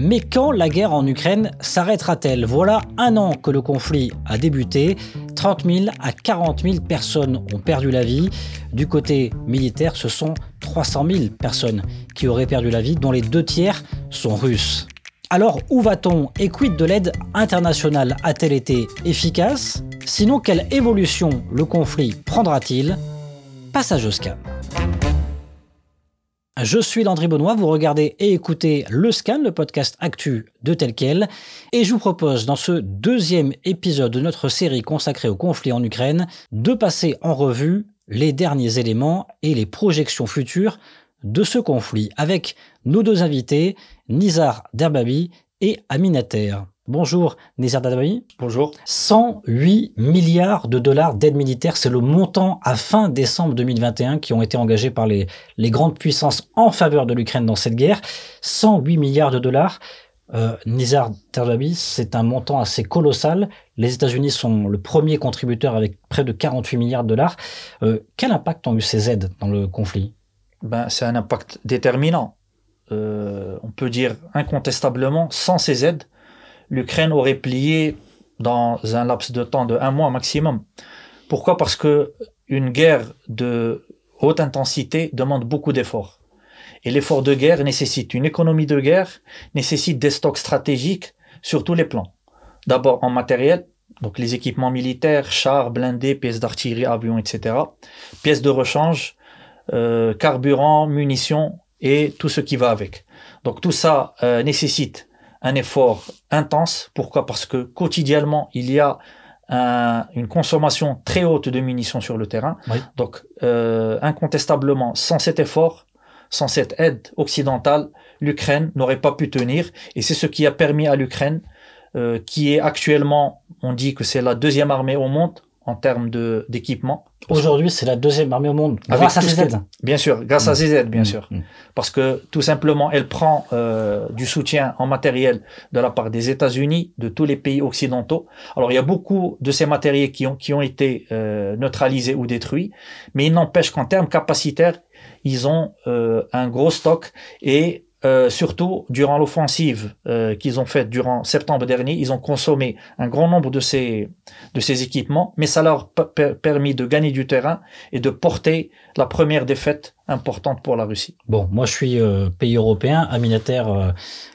Mais quand la guerre en Ukraine s'arrêtera-t-elle Voilà un an que le conflit a débuté. 30 000 à 40 000 personnes ont perdu la vie. Du côté militaire, ce sont 300 000 personnes qui auraient perdu la vie, dont les deux tiers sont russes. Alors où va-t-on et quid de l'aide internationale a-t-elle été efficace Sinon, quelle évolution le conflit prendra-t-il Passage au je suis Landry Benoît, vous regardez et écoutez Le Scan, le podcast actu de tel quel, et je vous propose dans ce deuxième épisode de notre série consacrée au conflit en Ukraine de passer en revue les derniers éléments et les projections futures de ce conflit avec nos deux invités, Nizar Derbabi et Aminater. Bonjour Nizar Dadawi. Bonjour. 108 milliards de dollars d'aide militaire, c'est le montant à fin décembre 2021 qui ont été engagés par les, grandes puissances en faveur de l'Ukraine dans cette guerre. 108 milliards de dollars. Euh, Nizar c'est un montant assez colossal. Les États-Unis sont le premier contributeur avec près de 48 milliards de dollars. Euh, quel impact ont eu ces aides dans le conflit ben, C'est un impact déterminant. Euh, on peut dire incontestablement, sans ces aides, l'Ukraine aurait plié dans un laps de temps de un mois maximum. Pourquoi Parce que une guerre de haute intensité demande beaucoup d'efforts. Et l'effort de guerre nécessite une économie de guerre, nécessite des stocks stratégiques sur tous les plans. D'abord en matériel, donc les équipements militaires, chars, blindés, pièces d'artillerie, avions, etc. Pièces de rechange, euh, carburant, munitions et tout ce qui va avec. Donc tout ça euh, nécessite un effort intense. Pourquoi Parce que quotidiennement, il y a une consommation très haute de munitions sur le terrain. Donc, euh, incontestablement, sans cet effort, sans cette aide occidentale, l'Ukraine n'aurait pas pu tenir. Et c'est ce qui a permis à l'Ukraine, euh, qui est actuellement, on dit que c'est la deuxième armée au monde, en termes d'équipement. Aujourd'hui, c'est la deuxième armée au monde, grâce à ZZ. Bien sûr, grâce à ZZ, mm. bien mm. sûr. Mm. Parce que tout simplement, elle prend euh, du soutien en matériel de la part des États-Unis, de tous les pays occidentaux. Alors, il y a beaucoup de ces matériels qui ont, qui ont été euh, neutralisés ou détruits, mais il n'empêche qu'en termes capacitaires, ils ont euh, un gros stock et euh, surtout durant l'offensive euh, qu'ils ont faite durant septembre dernier, ils ont consommé un grand nombre de ces, de ces équipements, mais ça leur a permis de gagner du terrain et de porter la première défaite importante pour la Russie. Bon, moi je suis euh, pays européen, à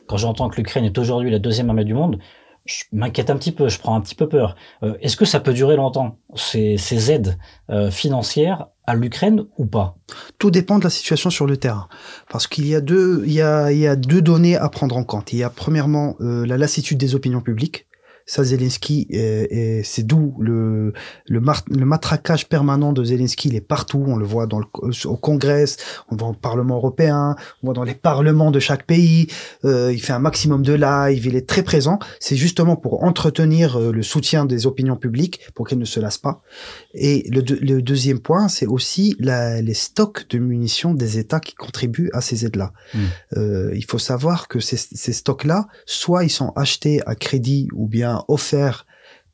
quand j'entends que l'Ukraine est aujourd'hui la deuxième armée du monde, je m'inquiète un petit peu, je prends un petit peu peur. Euh, est-ce que ça peut durer longtemps, ces, aides euh, financières à l'Ukraine ou pas Tout dépend de la situation sur le terrain. Parce qu'il y, a deux, a, deux données à prendre en compte. Il y a premièrement euh, la lassitude des opinions publiques ça, Zelensky, euh, et, c'est d'où le, le, le, matraquage permanent de Zelensky, il est partout. On le voit dans le, euh, au Congrès, on le voit au Parlement européen, on voit dans les parlements de chaque pays. Euh, il fait un maximum de live, il est très présent. C'est justement pour entretenir le soutien des opinions publiques, pour qu'elles ne se lassent pas. Et le, le deuxième point, c'est aussi la, les stocks de munitions des États qui contribuent à ces aides-là. Mmh. Euh, il faut savoir que ces, ces stocks-là, soit ils sont achetés à crédit ou bien offert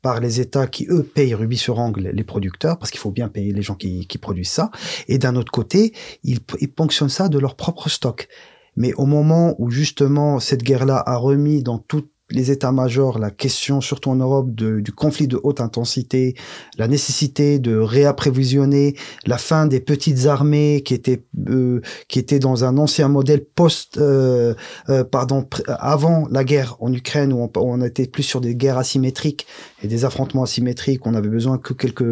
par les États qui, eux, payent rubis sur angle les producteurs, parce qu'il faut bien payer les gens qui, produisent ça. Et d'un autre côté, ils, ils ponctionnent ça de leur propre stock. Mais au moment où justement cette guerre-là a remis dans toute les états-majors, la question, surtout en Europe, du conflit de haute intensité, la nécessité de réapprévisionner, la fin des petites armées qui étaient, euh, qui étaient dans un ancien modèle post, euh, euh pardon, avant la guerre en Ukraine, où on, on, était plus sur des guerres asymétriques et des affrontements asymétriques. On avait besoin que quelques,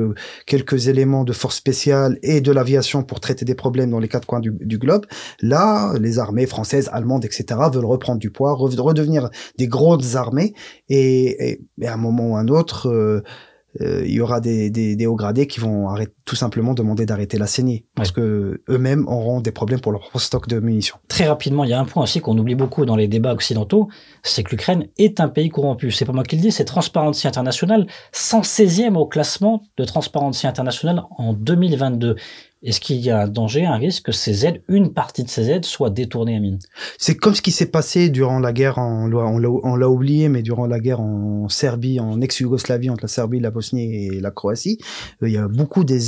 quelques éléments de force spéciales et de l'aviation pour traiter des problèmes dans les quatre coins du, du globe. Là, les armées françaises, allemandes, etc., veulent reprendre du poids, redevenir des grosses armées et, à un moment ou un autre, euh, euh, il y aura des, hauts gradés qui vont arrêter, tout simplement demander d'arrêter la saignée parce queux que mêmes auront des problèmes pour leur stock de munitions. Très rapidement, il y a un point aussi qu'on oublie beaucoup dans les débats occidentaux, c'est que l'Ukraine est un pays corrompu. C'est pas moi qui le dis, c'est Transparency International, 116e au classement de Transparency International en 2022. Est-ce qu'il y a un danger, un risque que ces aides, une partie de ces aides, soit détournées à mine C'est comme ce qui s'est passé durant la guerre, en, on l'a oublié, mais durant la guerre en Serbie, en ex-Yougoslavie, entre la Serbie, la Bosnie et la Croatie, euh, il y a beaucoup des,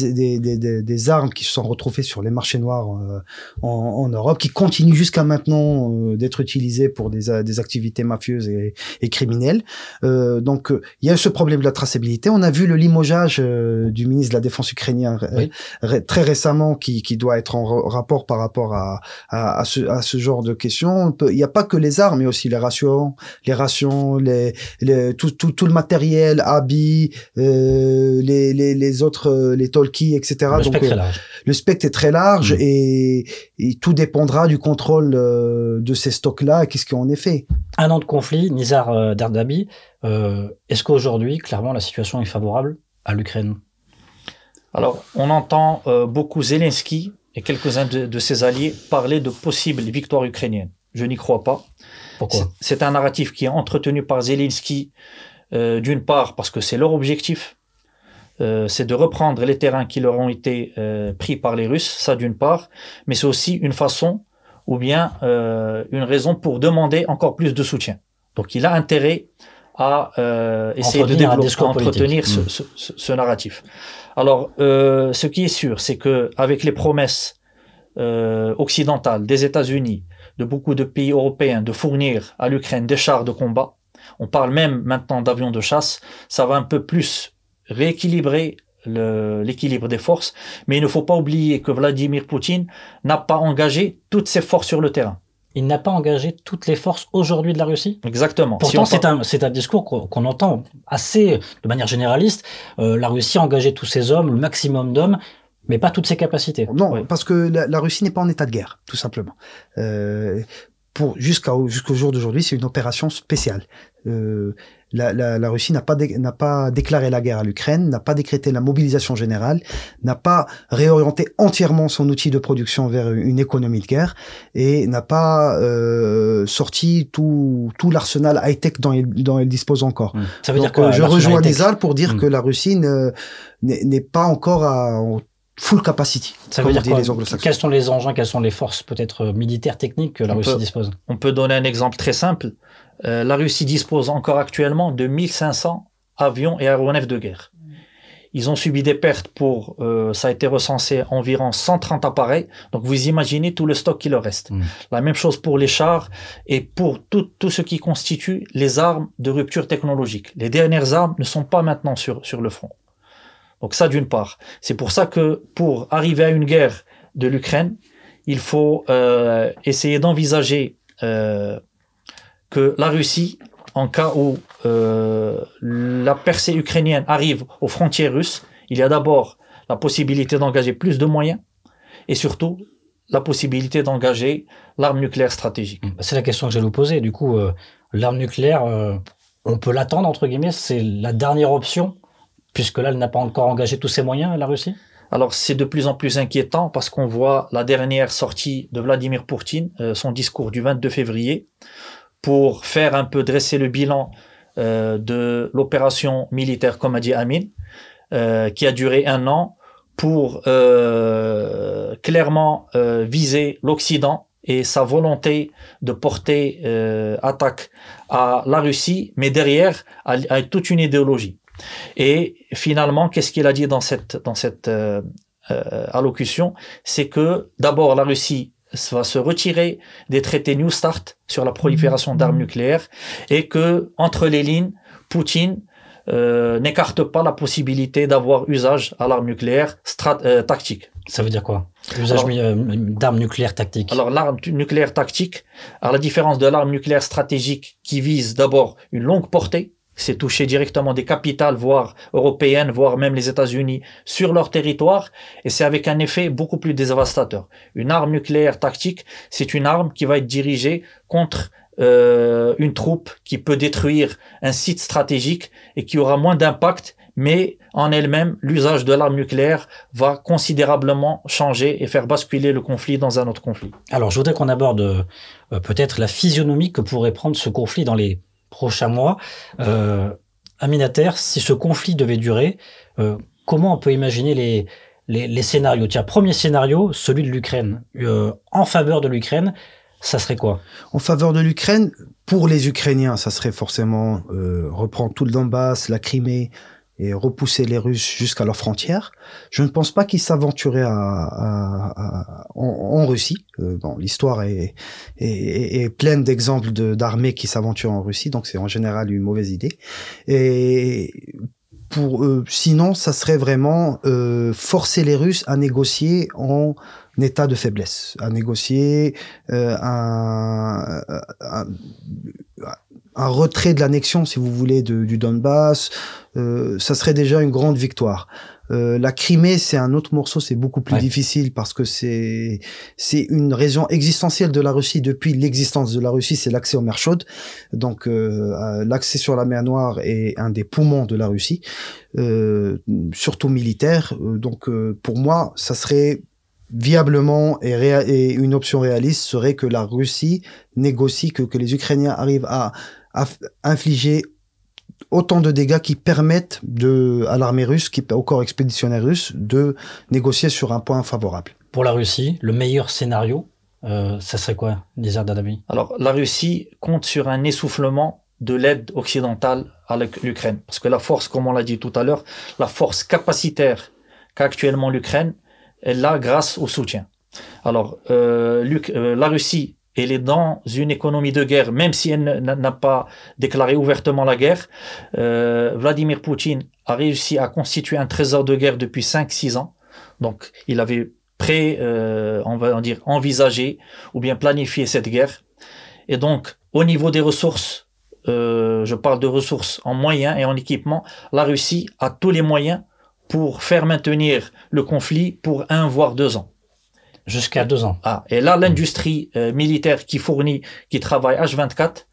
armes qui se sont retrouvées sur les marchés noirs euh, en, Europe, qui continuent jusqu'à maintenant euh, d'être utilisées pour des, activités mafieuses et, criminelles. donc il y a ce problème de la traçabilité. On a vu le limogeage du ministre de la Défense ukrainien très récemment qui, doit être en rapport par rapport à, à, ce, à ce genre de questions. Il n'y a pas que les armes, mais aussi les rations, les rations, les, tout, tout, tout, le matériel, habits, euh, les, les, les, autres, euh, les talkies, etc. Le spectre est euh, Le spectre est très large mm. et, tout dépendra du contrôle de ces stocks-là et qu'est-ce qu'on est fait. Un an de conflit, Nizar Dardabi. Est-ce qu'aujourd'hui, clairement, la situation est favorable à l'Ukraine alors, on entend euh, beaucoup Zelensky et quelques-uns de, ses alliés parler de possibles victoires ukrainiennes. Je n'y crois pas. Pourquoi C'est un narratif qui est entretenu par Zelensky, euh, d'une part parce que c'est leur objectif, euh, c'est de reprendre les terrains qui leur ont été pris par les Russes, ça d'une part, mais c'est aussi une façon ou bien une raison pour demander encore plus de soutien. Donc il a intérêt à euh, essayer de développer, entretenir hmm. ce, narratif. Alors, euh, ce qui est sûr, c'est que avec les promesses euh, occidentales des États-Unis, de beaucoup de pays européens, de fournir à l'Ukraine des chars de combat, on parle même maintenant d'avions de chasse, ça va un peu plus rééquilibrer l'équilibre des forces, mais il ne faut pas oublier que Vladimir Poutine n'a pas engagé toutes ses forces sur le terrain il n'a pas engagé toutes les forces aujourd'hui de la Russie. Exactement. Pourtant, c'est un, discours qu'on entend assez de manière généraliste. Euh, la Russie a engagé tous ses hommes, le maximum d'hommes, mais pas toutes ses capacités. Non, parce que la, Russie n'est pas en état de guerre, tout simplement. Euh, pour jusqu'à jusqu'au jour d'aujourd'hui, c'est une opération spéciale. Euh, la, la, la, Russie n'a pas n'a pas déclaré la guerre à l'Ukraine, n'a pas décrété la mobilisation générale, n'a pas réorienté entièrement son outil de production vers une économie de guerre et n'a pas euh, sorti tout tout l'arsenal high tech dont, dont elle dispose encore. Mmh. Ça veut dire que euh, je rejoins Nizal pour dire mmh. que la Russie n'est pas encore à, full capacity. Ça veut dire Quels sont les engins, quelles sont les forces peut-être euh, militaires, techniques que la Russie dispose On peut donner un exemple très simple. Euh, la Russie dispose encore actuellement de 1500 avions et aéronefs de guerre. Ils ont subi des pertes pour, euh, ça a été recensé, environ 130 appareils. Donc vous imaginez tout le stock qui leur reste. Mm. La même chose pour les chars et pour tout, tout, ce qui constitue les armes de rupture technologique. Les dernières armes ne sont pas maintenant sur, sur le front. Donc ça d'une part. C'est pour ça que pour arriver à une guerre de l'Ukraine, il faut euh, essayer d'envisager euh, que la Russie, en cas où euh, la percée ukrainienne arrive aux frontières russes, il y a d'abord la possibilité d'engager plus de moyens et surtout la possibilité d'engager l'arme nucléaire stratégique. Bah, c'est la question que j'allais vous poser. Du coup, l'arme nucléaire, on peut l'attendre, entre guillemets, c'est la dernière option puisque là, elle n'a pas encore engagé tous ses moyens, la Russie alors c'est de plus en plus inquiétant parce qu'on voit la dernière sortie de Vladimir Poutine, euh, son discours du 22 février, pour faire un peu dresser le bilan euh, de l'opération militaire, comme a dit Amin, euh, qui a duré un an, pour clairement viser l'Occident et sa volonté de porter attaque à la Russie, mais derrière à toute une idéologie. Et finalement, qu'est-ce qu'il a dit dans cette, dans cette euh, euh, allocution C'est que d'abord, la Russie va se retirer des traités New Start sur la prolifération d'armes mmh. nucléaires et que, entre les lignes, Poutine euh, n'écarte pas la possibilité d'avoir usage à l'arme nucléaire tactique. Ça veut dire quoi Usage d'armes nucléaires tactiques Alors, l'arme nucléaire tactique, à la différence de l'arme nucléaire stratégique qui vise d'abord une longue portée, c'est toucher directement des capitales, voire européennes, voire même les États-Unis, sur leur territoire, et c'est avec un effet beaucoup plus dévastateur. Une arme nucléaire tactique, c'est une arme qui va être dirigée contre euh, une troupe qui peut détruire un site stratégique et qui aura moins d'impact, mais en elle-même, l'usage de l'arme nucléaire va considérablement changer et faire basculer le conflit dans un autre conflit. Alors, je voudrais qu'on aborde euh, peut-être la physionomie que pourrait prendre ce conflit dans les Prochain mois. Euh, Aminater, si ce conflit devait durer, euh, comment on peut imaginer les, les, scénarios Tiens, premier scénario, celui de l'Ukraine. Euh, en faveur de l'Ukraine, ça serait quoi En faveur de l'Ukraine, pour les Ukrainiens, ça serait forcément euh, reprendre tout le Donbass, la Crimée, et repousser les Russes jusqu'à leurs frontières. Je ne pense pas qu'ils s'aventuraient en, Russie. Euh, bon, l'histoire est, est, pleine d'exemples d'armées qui s'aventurent en Russie, donc c'est en général une mauvaise idée. Et pour, sinon, ça serait vraiment euh, forcer les Russes à négocier en état de faiblesse, à négocier euh, un un retrait de l'annexion, si vous voulez, du Donbass, euh, ça serait déjà une grande victoire. Euh, la Crimée, c'est un autre morceau, c'est beaucoup plus difficile parce que c'est c'est une région existentielle de la Russie depuis l'existence de la Russie, c'est l'accès aux mers chaudes. Donc euh, l'accès sur la mer Noire est un des poumons de la Russie, surtout militaire. Donc pour moi, ça serait viablement et, une option réaliste serait que la Russie négocie que les Ukrainiens arrivent à infliger autant de dégâts qui permettent à l'armée russe, qui, au corps expéditionnaire russe, de négocier sur un point favorable. Pour la Russie, le meilleur scénario, euh, ça serait quoi, désert d'Adami Alors, la Russie compte sur un essoufflement de l'aide occidentale à l'Ukraine. Parce que la force, comme on l'a dit tout à l'heure, la force capacitaire qu'a actuellement l'Ukraine, elle là grâce au soutien. Alors, euh, euh, la Russie elle est dans une économie de guerre, même si elle n'a pas déclaré ouvertement la guerre. Euh, Vladimir Poutine a réussi à constituer un trésor de guerre depuis 5-6 ans. Donc, il avait pré, euh, on va dire, envisagé ou bien planifié cette guerre. Et donc, au niveau des ressources, euh, je parle de ressources en moyens et en équipement, la Russie a tous les moyens pour faire maintenir le conflit pour un voire deux ans. Jusqu'à deux ans. Ah, et là, l'industrie euh, militaire qui fournit, qui travaille H24,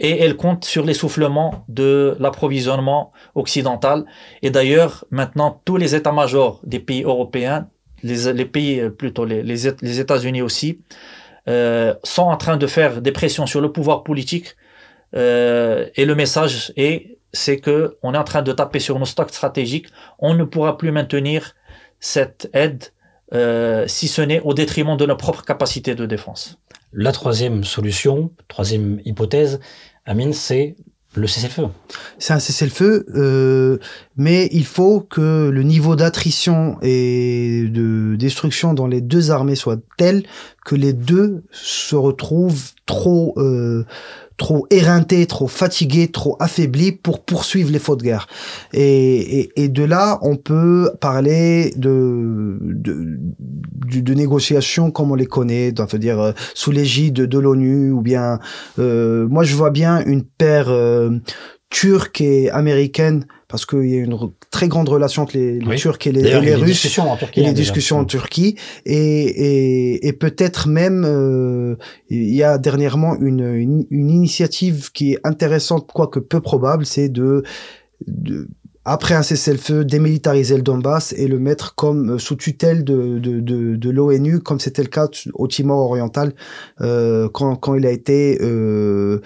et elle compte sur l'essoufflement de l'approvisionnement occidental. Et d'ailleurs, maintenant, tous les états-majors des pays européens, les, pays, euh, plutôt les, États-Unis aussi, euh, sont en train de faire des pressions sur le pouvoir politique. et le message est, c'est que on est en train de taper sur nos stocks stratégiques. On ne pourra plus maintenir cette aide euh, si ce n'est au détriment de nos propres capacités de défense. La troisième solution, troisième hypothèse, Amine, c'est le cessez-le-feu. C'est un cessez-le-feu, euh, mais il faut que le niveau d'attrition et de destruction dans les deux armées soit telle que les deux se retrouvent trop euh, trop éreintés, trop fatigués, trop affaiblis pour poursuivre les fautes de guerre. Et, de là, on peut parler de, de, négociations comme on les connaît, donc, veut dire euh, sous l'égide de, l'ONU ou bien... Euh, moi, je vois bien une paire turque et américaine parce qu'il y a une très grande relation entre les, Turcs et les, les Russes et hein, les discussions en mm. Turquie et, et, peut-être même euh, il y a dernièrement une, une, une, initiative qui est intéressante quoique peu probable, c'est de, de après un cessez-le-feu, démilitariser le Donbass et le mettre comme euh, sous tutelle de, de, de, de l'ONU, comme c'était le cas au Timor oriental euh, quand, quand il a été euh,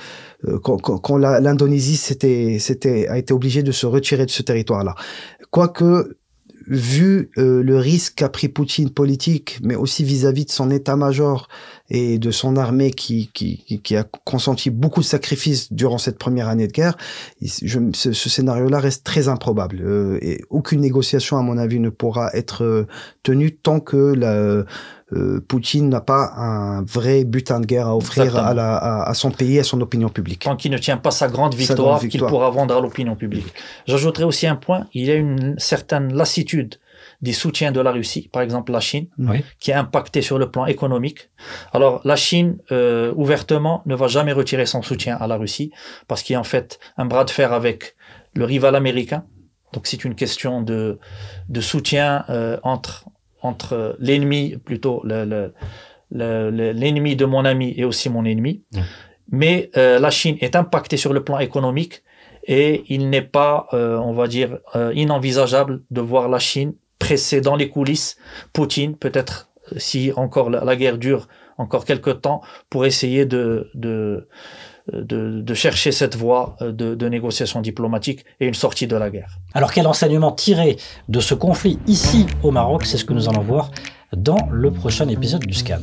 euh quand, quand l'Indonésie a été obligée de se retirer de ce territoire-là. Quoique vu euh, le risque qu'a pris Poutine politique, mais aussi vis-à-vis de son état-major et de son armée qui, qui, a consenti beaucoup de sacrifices durant cette première année de guerre, ce, scénario-là reste très improbable. Euh, et aucune négociation, à mon avis, ne pourra être euh, tenue tant que la euh, Poutine n'a pas un vrai butin de guerre à offrir à, son pays, et à son opinion publique. Tant qu'il ne tient pas sa grande victoire, qu'il pourra vendre à l'opinion publique. J'ajouterai aussi un point, il y a une certaine lassitude des soutiens de la Russie, par exemple la Chine, qui est impactée sur le plan économique. Alors la Chine, euh, ouvertement, ne va jamais retirer son soutien à la Russie, parce qu'il y a en fait un bras de fer avec le rival américain. Donc c'est une question de, soutien euh, entre entre l'ennemi, plutôt l'ennemi le, de mon ami et aussi mon ennemi. Mais euh, la Chine est impactée sur le plan économique et il n'est pas, euh, on va dire, euh, inenvisageable de voir la Chine pressée dans les coulisses. Poutine, peut-être, si encore la, guerre dure encore quelques temps, pour essayer de, de euh, de, chercher cette voie euh, de, de, négociation diplomatique et une sortie de la guerre. Alors quel enseignement tirer de ce conflit ici au Maroc C'est ce que nous allons voir dans le prochain épisode du SCAM.